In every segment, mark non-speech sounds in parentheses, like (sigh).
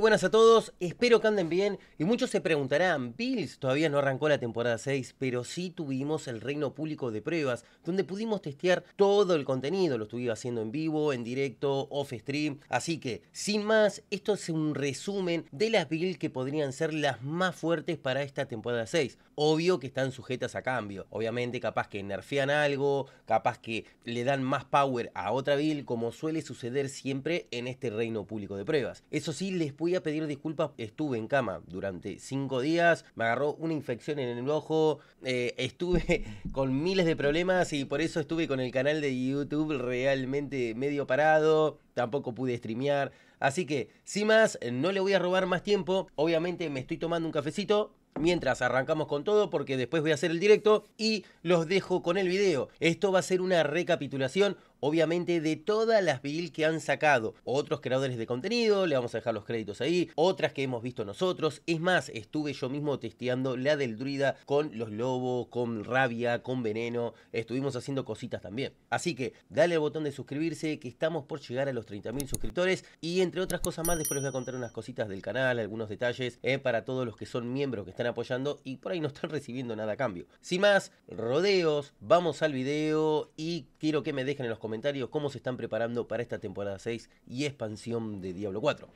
buenas a todos, espero que anden bien y muchos se preguntarán, Bills todavía no arrancó la temporada 6, pero sí tuvimos el reino público de pruebas, donde pudimos testear todo el contenido, lo estuvimos haciendo en vivo, en directo, off stream, así que sin más, esto es un resumen de las Bills que podrían ser las más fuertes para esta temporada 6. Obvio que están sujetas a cambio, obviamente capaz que nerfean algo, capaz que le dan más power a otra Bill, como suele suceder siempre en este reino público de pruebas. Eso sí, les a pedir disculpas, estuve en cama durante cinco días, me agarró una infección en el ojo, eh, estuve (laughs) con miles de problemas y por eso estuve con el canal de YouTube realmente medio parado, tampoco pude streamear. Así que, sin más, no le voy a robar más tiempo. Obviamente me estoy tomando un cafecito, mientras arrancamos con todo porque después voy a hacer el directo y los dejo con el video. Esto va a ser una recapitulación, obviamente de todas las builds que han sacado otros creadores de contenido, le vamos a dejar los créditos ahí, otras que hemos visto nosotros, es más, estuve yo mismo testeando la del druida con los lobos, con rabia, con veneno, estuvimos haciendo cositas también. Así que dale al botón de suscribirse que estamos por llegar a los 30.000 suscriptores y entre otras cosas más después les voy a contar unas cositas del canal, algunos detalles eh, para todos los que son miembros que están apoyando y por ahí no están (laughs) recibiendo nada a cambio. Sin más rodeos, vamos al video y quiero que me dejen en los comentarios comentarios cómo se están preparando para esta temporada 6 y expansión de Diablo 4.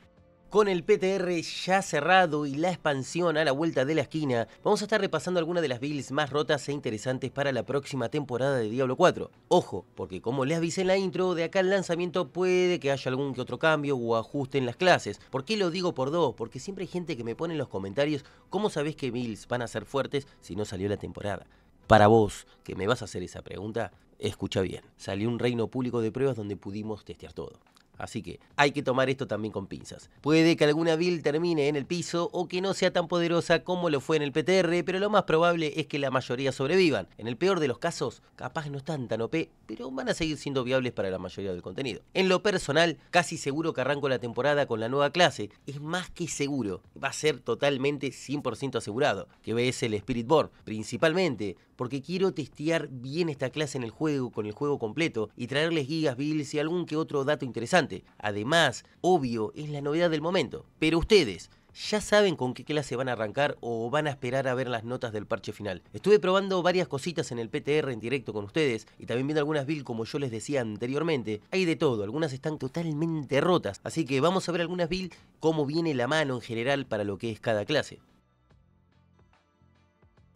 Con el PTR ya cerrado y la expansión a la vuelta de la esquina, vamos a estar repasando algunas de las builds más rotas e interesantes para la próxima temporada de Diablo 4. Ojo, porque como les avisé en la intro, de acá al lanzamiento puede que haya algún que otro cambio o ajuste en las clases. ¿Por qué lo digo por dos? Porque siempre hay gente que me pone en los comentarios cómo sabés que builds van a ser fuertes si no salió la temporada. Para vos, que me vas a hacer esa pregunta, escucha bien, salió un reino público de pruebas donde pudimos testear todo. Así que hay que tomar esto también con pinzas. Puede que alguna build termine en el piso o que no sea tan poderosa como lo fue en el PTR, pero lo más probable es que la mayoría sobrevivan. En el peor de los casos, capaz no están tan OP, pero van a seguir siendo viables para la mayoría del contenido. En lo personal, casi seguro que arranco la temporada con la nueva clase. Es más que seguro. Va a ser totalmente 100% asegurado, que es el Spirit Board, principalmente porque quiero testear bien esta clase en el juego, con el juego completo, y traerles gigas, builds y algún que otro dato interesante Además, obvio, es la novedad del momento. Pero ustedes, ya saben con qué clase van a arrancar o van a esperar a ver las notas del parche final. Estuve probando varias cositas en el PTR en directo con ustedes y también viendo algunas builds como yo les decía anteriormente. Hay de todo, algunas están totalmente rotas, así que vamos a ver algunas builds, cómo viene la mano en general para lo que es cada clase.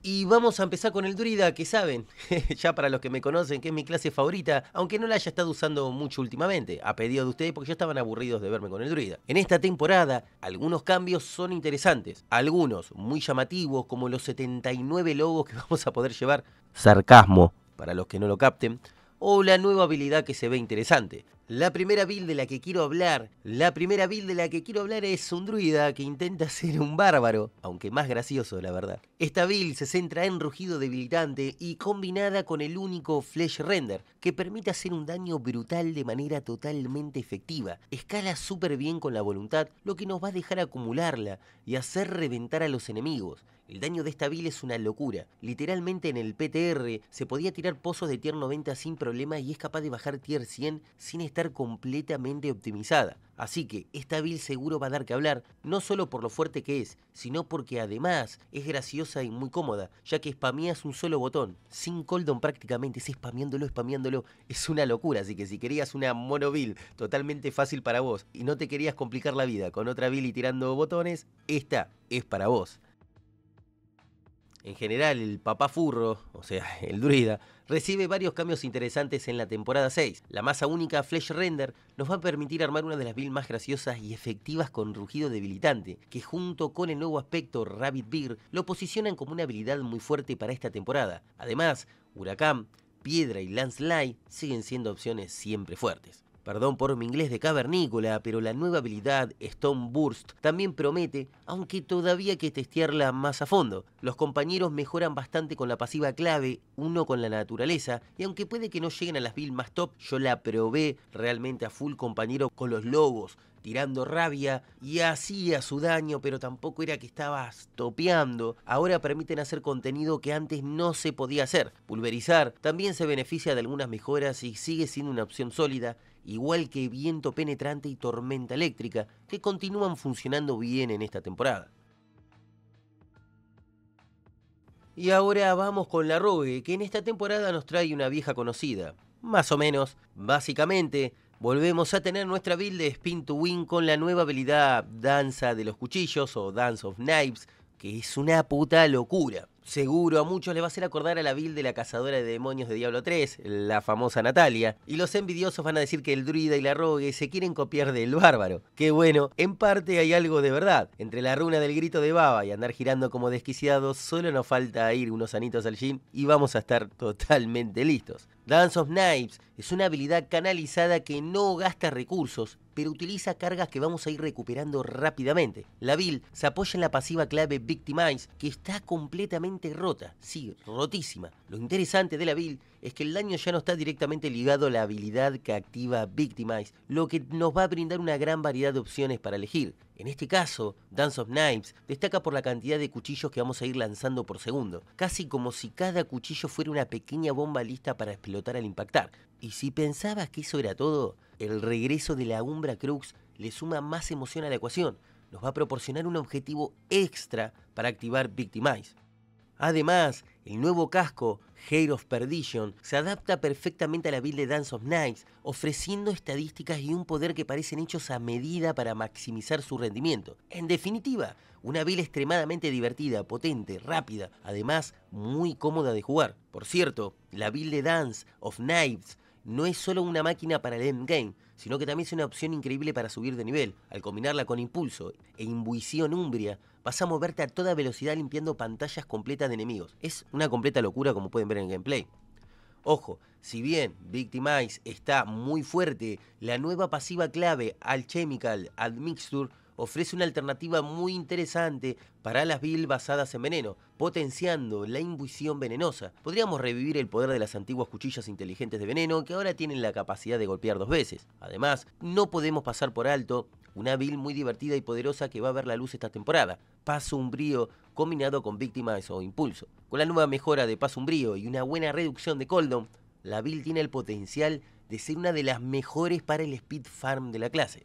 Y vamos a empezar con el Druida, que saben, (laughs) ya para los que me conocen, que es mi clase favorita, aunque no la haya estado usando mucho últimamente, a pedido de ustedes porque ya estaban aburridos de verme con el Druida. En esta temporada, algunos cambios son interesantes, algunos muy llamativos, como los 79 logos que (laughs) vamos a poder llevar, sarcasmo para los que no lo capten, o la nueva habilidad que se ve interesante. La primera build de la que quiero hablar, la primera build de la que quiero hablar es un druida que intenta (laughs) ser un bárbaro, aunque más gracioso la verdad. Esta build se centra en rugido debilitante y combinada con el único flash Render, que permite hacer un daño brutal de manera totalmente efectiva. Escala súper bien con la voluntad, lo que nos va a dejar acumularla y hacer reventar a los enemigos. El daño de esta vil es una locura. Literalmente en el PTR se podía tirar pozos de tier 90 sin problema y es capaz de bajar tier 100 sin estar completamente optimizada. Así que esta build seguro va a dar que hablar, no solo por lo fuerte que es, sino porque además es graciosa y muy cómoda, ya que spameas un solo botón, sin cooldown prácticamente, es spameándolo, spameándolo, es una locura, así que si querías una mono totalmente fácil para vos y no te querías complicar la vida con otra build y tirando botones, esta es para vos en general el papá furro, o sea, (laughs) el druida, recibe varios cambios interesantes en la temporada 6. La masa única Flash Render nos va a permitir armar una de las builds más graciosas y efectivas con rugido debilitante, que junto con el nuevo aspecto Rabbit Beer lo posicionan como una habilidad muy fuerte para esta temporada. Además, Huracán, Piedra y Light siguen siendo opciones siempre fuertes. Perdón por mi inglés de cavernícola, pero la nueva habilidad Stone Burst también promete, aunque todavía hay que testearla más a fondo. Los compañeros mejoran bastante con la pasiva clave, uno con la naturaleza, y aunque puede que no lleguen a las builds más top, yo la probé realmente a full compañero con los lobos, tirando rabia y hacía su daño, pero tampoco era que estabas topeando. Ahora permiten hacer contenido que antes no se podía hacer. Pulverizar también se beneficia de algunas mejoras y sigue siendo una opción sólida igual que viento penetrante y tormenta eléctrica, que continúan funcionando bien en esta temporada. Y ahora vamos con la Rogue, que en esta temporada nos trae una vieja conocida. Más o menos, básicamente, volvemos a tener nuestra build de Spin to Win con la nueva habilidad Danza de los Cuchillos o Dance of Knives, que es una puta locura seguro a muchos les va a hacer acordar a la vil de la cazadora de demonios de Diablo 3, la famosa Natalia. Y los envidiosos van a decir que el druida y la rogue se quieren copiar del bárbaro. Que bueno, en parte hay algo de verdad. Entre la runa del grito de baba y andar girando como desquiciados, solo nos falta ir unos anitos al gym y vamos a estar totalmente listos. Dance of Knives es una habilidad canalizada que no gasta recursos, pero utiliza cargas que vamos a ir recuperando rápidamente. La build se apoya en la pasiva clave Victimize, que está completamente rota, sí, rotísima. Lo interesante de la build es que el daño ya no está directamente ligado a la habilidad que activa Victimize, lo que nos va a brindar una gran variedad de opciones para elegir. En este caso, Dance of Knives destaca por la cantidad de cuchillos que vamos a ir lanzando por segundo, casi como si cada cuchillo fuera una pequeña bomba lista para explotar al impactar. Y si pensabas que eso era todo, el regreso de la Umbra Crux le suma más emoción a la ecuación, nos va a proporcionar un objetivo extra para activar Victimize. Además, el nuevo casco, Hair of Perdition, se adapta perfectamente a la build de Dance of Knives, ofreciendo estadísticas y un poder que parecen hechos a medida para maximizar su rendimiento. En definitiva, una build extremadamente divertida, potente, rápida, además muy cómoda de jugar. Por cierto, la build de Dance of Knives no es solo una máquina para el endgame, sino que también es una opción increíble para subir de nivel, al combinarla con impulso e imbuición umbria, vas a moverte a toda velocidad limpiando pantallas completas de enemigos. Es una completa locura como pueden ver en el gameplay. Ojo, si bien Victimize está muy fuerte, la nueva pasiva clave Alchemical Admixture ofrece una alternativa muy interesante para las builds basadas en veneno, potenciando la imbuición venenosa. Podríamos revivir el poder de las antiguas cuchillas inteligentes de veneno que ahora tienen la capacidad de golpear dos veces. Además, no podemos pasar por alto una build muy divertida y poderosa que va a ver la luz esta temporada. Paso Umbrío combinado con Víctimas o Impulso. Con la nueva mejora de Paso Umbrío y una buena reducción de Coldon, la build tiene el potencial de ser una de las mejores para el Speed Farm de la clase.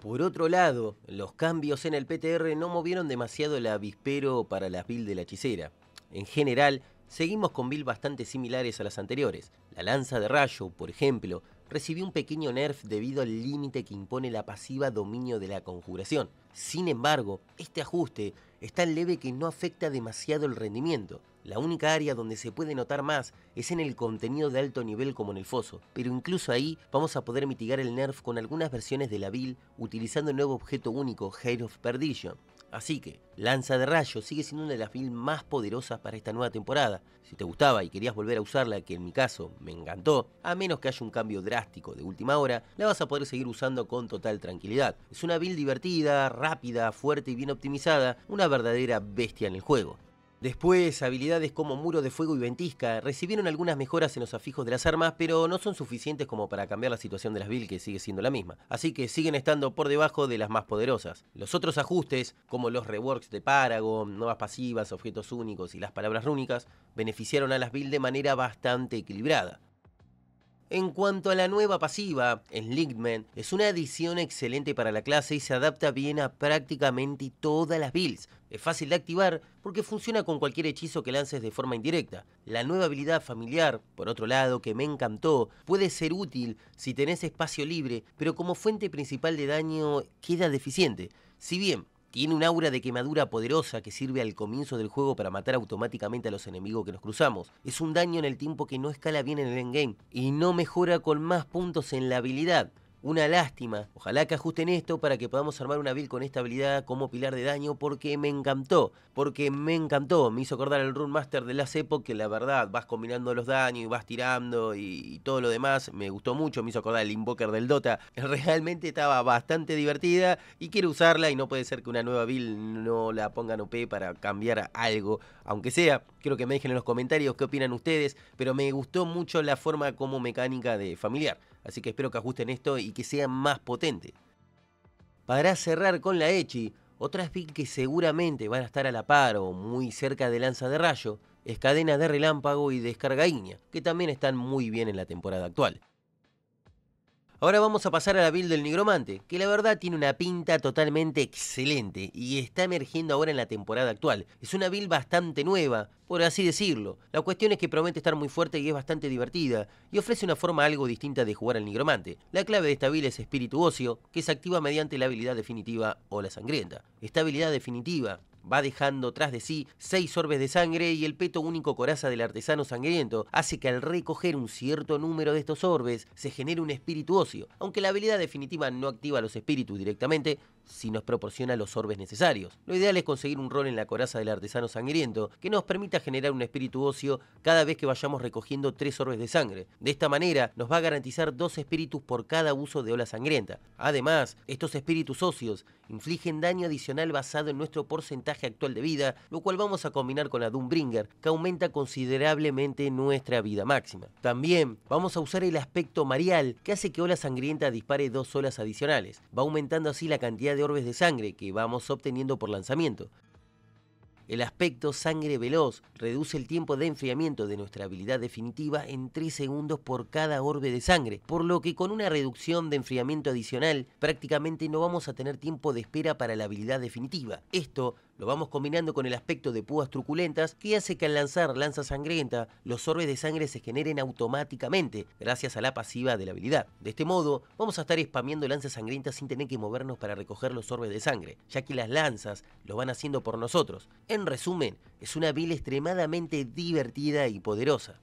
Por otro lado, los cambios en el PTR no movieron demasiado el avispero para las builds de la hechicera. En general, seguimos con builds bastante similares a las anteriores. La lanza de rayo, por ejemplo, recibió un pequeño nerf debido al límite que impone la pasiva dominio de la conjuración. Sin embargo, este ajuste es tan leve que no afecta demasiado el rendimiento. La única área donde se puede notar más es en el contenido de alto nivel como en el foso, pero incluso ahí vamos a poder mitigar el nerf con algunas versiones de la build utilizando el nuevo objeto único, Head of Perdition. Así que, Lanza de Rayo sigue siendo una de las builds más poderosas para esta nueva temporada. Si te gustaba y querías volver a usarla, que en mi caso me encantó, a menos que haya un cambio drástico de última hora, la vas a poder seguir usando con total tranquilidad. Es una build divertida, rápida, fuerte y bien optimizada, una verdadera bestia en el juego. Después, habilidades como muro de fuego y ventisca recibieron algunas mejoras en los afijos de las armas, pero no son suficientes como para cambiar la situación de las vil que sigue siendo la misma. Así que siguen estando por debajo de las más poderosas. Los otros ajustes, como los reworks de Paragon, nuevas pasivas, objetos únicos y las palabras rúnicas, beneficiaron a las vil de manera bastante equilibrada. En cuanto a la nueva pasiva, Linkman, es una adición excelente para la clase y se adapta bien a prácticamente todas las builds. Es fácil de activar porque funciona con cualquier hechizo que lances de forma indirecta. La nueva habilidad familiar, por otro lado, que me encantó, puede ser útil si tenés espacio libre, pero como fuente principal de daño queda deficiente. Si bien tiene un aura de quemadura poderosa que sirve al comienzo del juego para matar automáticamente a los enemigos que nos cruzamos. Es un daño en el tiempo que no escala bien en el endgame y no mejora con más puntos en la habilidad. Una lástima. Ojalá que ajusten esto para que podamos armar una build con esta habilidad como pilar de daño porque me encantó. Porque me encantó. Me hizo acordar el Rune Master de la épocas que la verdad vas combinando los daños y vas tirando y, todo lo demás. Me gustó mucho. Me hizo acordar el Invoker del Dota. (laughs) Realmente estaba bastante divertida y quiero usarla y no puede ser que una nueva build no la pongan OP para cambiar algo. Aunque sea, quiero que me dejen en los comentarios qué opinan ustedes. Pero me gustó mucho la forma como mecánica de familiar. Así que espero que ajusten esto y que sea más potente. Para cerrar con la Echi, otras picks que seguramente van a estar a la par o muy cerca de lanza de rayo es cadena de relámpago y descarga ignia, que también están muy bien en la temporada actual. Ahora vamos a pasar a la build del nigromante, que la verdad tiene una pinta totalmente excelente y está emergiendo ahora en la temporada actual. Es una build bastante nueva, por así decirlo. La cuestión es que promete estar muy fuerte y es bastante divertida, y ofrece una forma algo distinta de jugar al nigromante. La clave de esta build es espíritu ocio, que se activa mediante la habilidad definitiva o la sangrienta. Esta habilidad definitiva va dejando tras de sí seis orbes de sangre y el peto único coraza del artesano sangriento hace que al recoger un cierto número de estos orbes se genere un espíritu ocio. Aunque la habilidad definitiva no activa los espíritus directamente, si nos proporciona los orbes necesarios. Lo ideal es conseguir un rol en la coraza del artesano sangriento que nos permita generar un espíritu ocio cada vez que vayamos recogiendo tres orbes de sangre. De esta manera nos va a garantizar dos espíritus por cada uso de ola sangrienta. Además, estos espíritus óseos infligen daño adicional basado en nuestro porcentaje actual de vida, lo cual vamos a combinar con la Doombringer, que aumenta considerablemente nuestra vida máxima. También vamos a usar el aspecto marial, que hace que ola sangrienta dispare dos olas adicionales. Va aumentando así la cantidad de orbes de sangre que vamos obteniendo por lanzamiento. El aspecto sangre veloz reduce el tiempo de enfriamiento de nuestra habilidad definitiva en 3 segundos por cada orbe de sangre, por lo que con una reducción de enfriamiento adicional prácticamente no vamos a tener tiempo de espera para la habilidad definitiva. Esto lo vamos combinando con el aspecto de púas truculentas que hace que al lanzar lanza sangrienta, los orbes de sangre se generen automáticamente, gracias a la pasiva de la habilidad. De este modo, vamos a estar spameando lanza sangrienta sin tener que movernos para recoger los orbes de sangre, ya que las lanzas lo van haciendo por nosotros. En resumen, es una build extremadamente divertida y poderosa.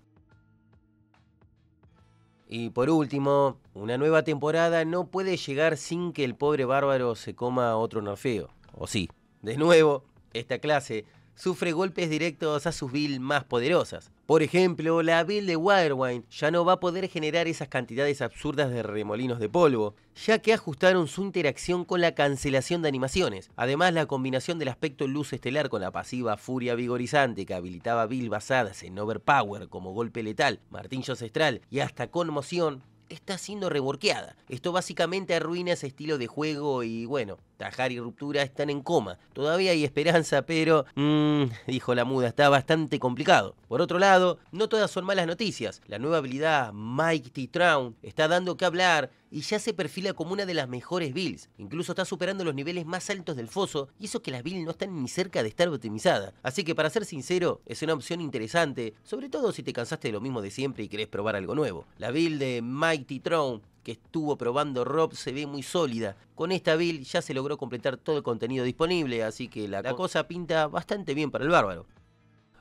Y por último, una nueva temporada no puede llegar sin que el pobre bárbaro se coma otro norfeo, ¿o sí? De nuevo, esta clase sufre golpes directos a sus bills más poderosas. Por ejemplo, la build de Wirewind ya no va a poder generar esas cantidades absurdas de remolinos de polvo, ya que ajustaron su interacción con la cancelación de animaciones. Además, la combinación del aspecto luz estelar con la pasiva furia vigorizante que habilitaba bill basadas en overpower como golpe letal, martillo ancestral y hasta conmoción está siendo reborqueada. Esto básicamente arruina ese estilo de juego y bueno, Tajar y Ruptura están en coma. Todavía hay esperanza, pero... Mmm, dijo la muda, está bastante complicado. Por otro lado, no todas son malas noticias. La nueva habilidad Mighty Traun está dando que hablar y ya se perfila como una de las mejores builds, Incluso está superando los niveles más altos del foso y eso que las builds no están ni cerca de estar optimizadas. Así que para ser sincero, es una opción interesante, sobre todo si te cansaste de lo mismo de siempre y querés probar algo nuevo. La build de Mighty Throne que estuvo probando Rob se ve muy sólida. Con esta build ya se logró completar todo el contenido disponible, así que la cosa pinta bastante bien para el bárbaro.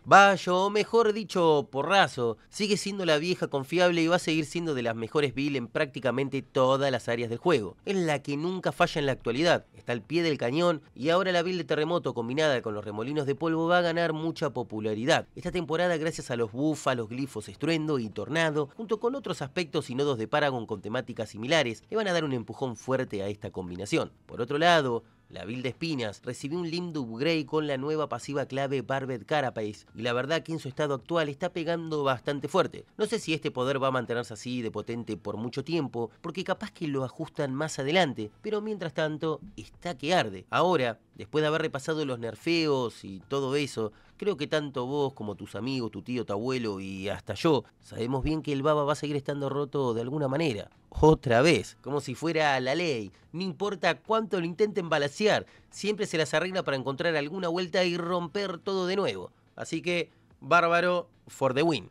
Bayo, o mejor dicho, porrazo, sigue siendo la vieja confiable y va a seguir siendo de las mejores build en prácticamente todas las áreas del juego. Es la que nunca falla en la actualidad, está al pie del cañón y ahora la build de terremoto combinada con los remolinos de polvo va a ganar mucha popularidad. Esta temporada gracias a los buffa, los glifos estruendo y tornado, junto con otros aspectos y nodos de Paragon con temáticas similares, le van a dar un empujón fuerte a esta combinación. Por otro lado, la Vil de Espinas recibió un lindo upgrade con la nueva pasiva clave Barbed Carapace y la verdad que en su estado actual está pegando bastante fuerte. No sé si este poder va a mantenerse así de potente por mucho tiempo, porque capaz que lo ajustan más adelante, pero mientras tanto está que arde. Ahora, después de haber repasado los nerfeos y todo eso, Creo que tanto vos como tus amigos, tu tío, tu abuelo y hasta yo sabemos bien que el baba va a seguir estando roto de alguna manera. Otra vez, como si fuera la ley. No importa cuánto lo intenten balasear, siempre se las arregla para encontrar alguna vuelta y romper todo de nuevo. Así que, bárbaro, for the win.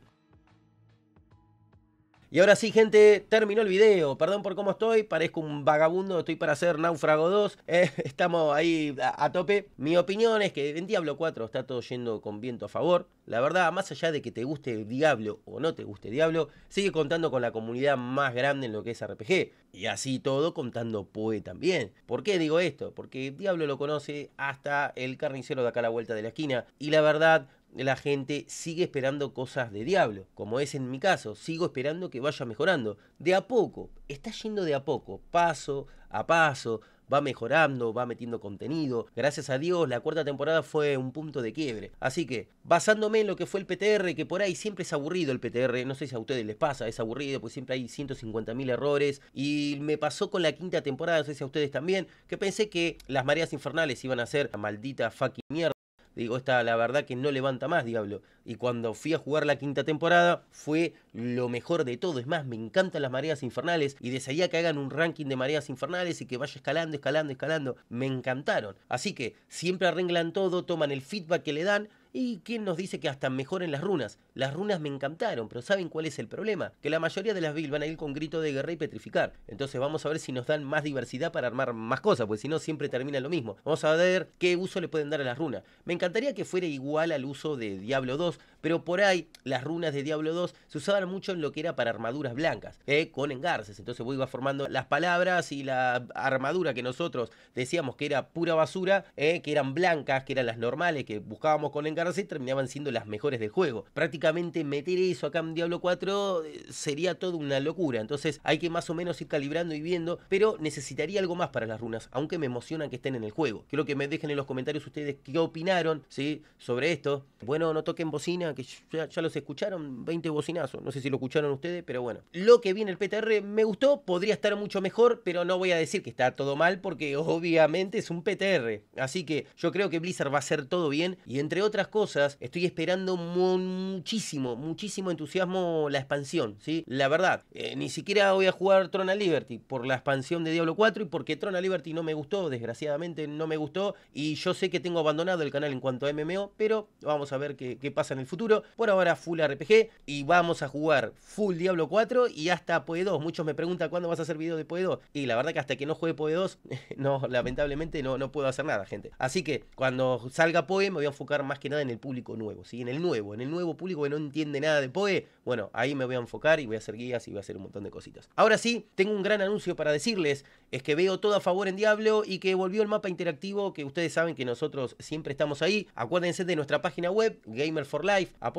Y ahora sí, gente, terminó el video. Perdón por cómo estoy, parezco un vagabundo, estoy para hacer Náufrago 2. (laughs) Eh, estamos ahí a, a, tope. Mi opinión es que en Diablo 4 está todo yendo con viento a favor. La verdad, más allá de que te guste Diablo o no te guste Diablo, sigue contando con la comunidad más grande en lo que es RPG. Y así todo contando Poe también. ¿Por qué digo esto? Porque Diablo lo conoce hasta el carnicero de acá a la vuelta de la esquina. Y la verdad, la gente sigue esperando cosas de diablo, como es en mi caso, sigo esperando que vaya mejorando, de a poco, está yendo de a poco, paso a paso, va mejorando, va metiendo contenido. Gracias a Dios, la cuarta temporada fue un punto de quiebre. Así que, basándome en lo que fue el PTR, que por ahí siempre es aburrido el PTR, no sé si a ustedes les pasa, es aburrido, pues siempre hay 150.000 errores. Y me pasó con la quinta temporada, no sé si a ustedes también, que pensé que las mareas infernales iban a ser la maldita fucking mierda digo, esta la verdad que no levanta más, diablo. Y cuando fui a jugar la quinta temporada, fue lo mejor de todo. Es más, me encantan las mareas infernales y desearía que hagan un ranking de mareas infernales y que vaya escalando, escalando, escalando. Me encantaron. Así que siempre arreglan todo, toman el feedback que le dan y quién nos dice que hasta mejoren las runas. Las runas me encantaron, pero ¿saben cuál es el problema? Que la mayoría de las builds van a ir con grito de guerra y petrificar. Entonces vamos a ver si nos dan más diversidad para armar más cosas, porque si no siempre termina lo mismo. Vamos a ver qué uso le pueden dar a las runas. Me encantaría que fuera igual al uso de Diablo 2, pero por ahí, las runas de Diablo 2 se usaban mucho en lo que era para armaduras blancas, ¿eh? con engarces. Entonces vos ibas formando las palabras y la armadura que nosotros decíamos que era pura basura, ¿eh? que eran blancas, que eran las normales, que buscábamos con engarces, terminaban siendo las mejores del juego. Prácticamente meter eso acá en Diablo 4 eh, sería toda una locura. Entonces hay que más o menos ir calibrando y viendo, pero necesitaría algo más para las runas, aunque me emocionan que estén en el juego. Quiero que me dejen en los comentarios ustedes qué opinaron ¿sí? sobre esto. Bueno, no toquen bocina que ya, los escucharon, 20 bocinazos, no sé si lo escucharon ustedes, pero bueno. Lo que viene el PTR me gustó, podría estar mucho mejor, pero no voy a decir que está todo mal porque obviamente es un PTR. Así que yo creo que Blizzard va a hacer todo bien y entre otras cosas estoy esperando muchísimo, muchísimo entusiasmo la expansión, ¿sí? La verdad, eh, ni siquiera voy a jugar Trona Liberty por la expansión de Diablo 4 y porque Trona Liberty no me gustó, desgraciadamente no me gustó y yo sé que tengo abandonado el canal en cuanto a MMO, pero vamos a ver qué, qué pasa en el futuro. Por ahora full RPG y vamos a jugar full Diablo 4 y hasta Poe 2. Muchos me preguntan cuándo vas a hacer video de Poe 2 y la verdad que hasta que no juegue Poe 2 (laughs) no, lamentablemente no, no puedo hacer nada, gente. Así que cuando salga Poe me voy a enfocar más que nada en el público nuevo, ¿sí? En el nuevo, en el nuevo público que no entiende nada de Poe. Bueno, ahí me voy a enfocar y voy a hacer guías y voy a hacer un montón de cositas. Ahora sí, tengo un gran anuncio para decirles, es que veo todo a favor en Diablo y que volvió el mapa interactivo que ustedes saben que nosotros siempre estamos ahí. Acuérdense de nuestra página web, Gamer for Life Apoyenla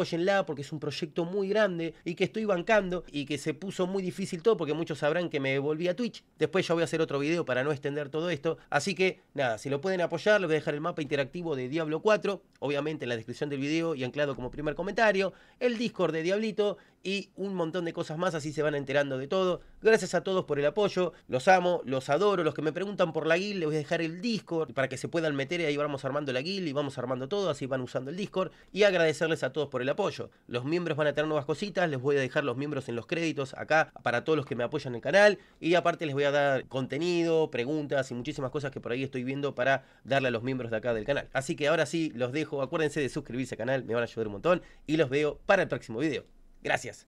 apóyenla porque es un proyecto muy grande y que estoy bancando y que se puso muy difícil todo porque muchos sabrán que me volví a Twitch. Después ya voy a hacer otro video para no extender todo esto. Así que nada, si lo pueden apoyar, les voy a dejar el mapa interactivo de Diablo 4, obviamente en la descripción del video y anclado como primer comentario, el Discord de Diablito y un montón de cosas más, así se van enterando de todo. Gracias a todos por el apoyo, los amo, los adoro, los que me preguntan por la guild, les voy a dejar el Discord para que se puedan meter y ahí vamos armando la guild y vamos armando todo, así van usando el Discord y agradecerles a todos por el apoyo. Los miembros van a tener nuevas cositas, les voy a dejar los miembros en los créditos acá para todos los que me apoyan en el canal y aparte les voy a dar contenido, preguntas y muchísimas cosas que por ahí estoy viendo para darle a los miembros de acá del canal. Así que ahora sí, los dejo, acuérdense de suscribirse al canal, me van a ayudar un montón y los veo para el próximo video. Gracias.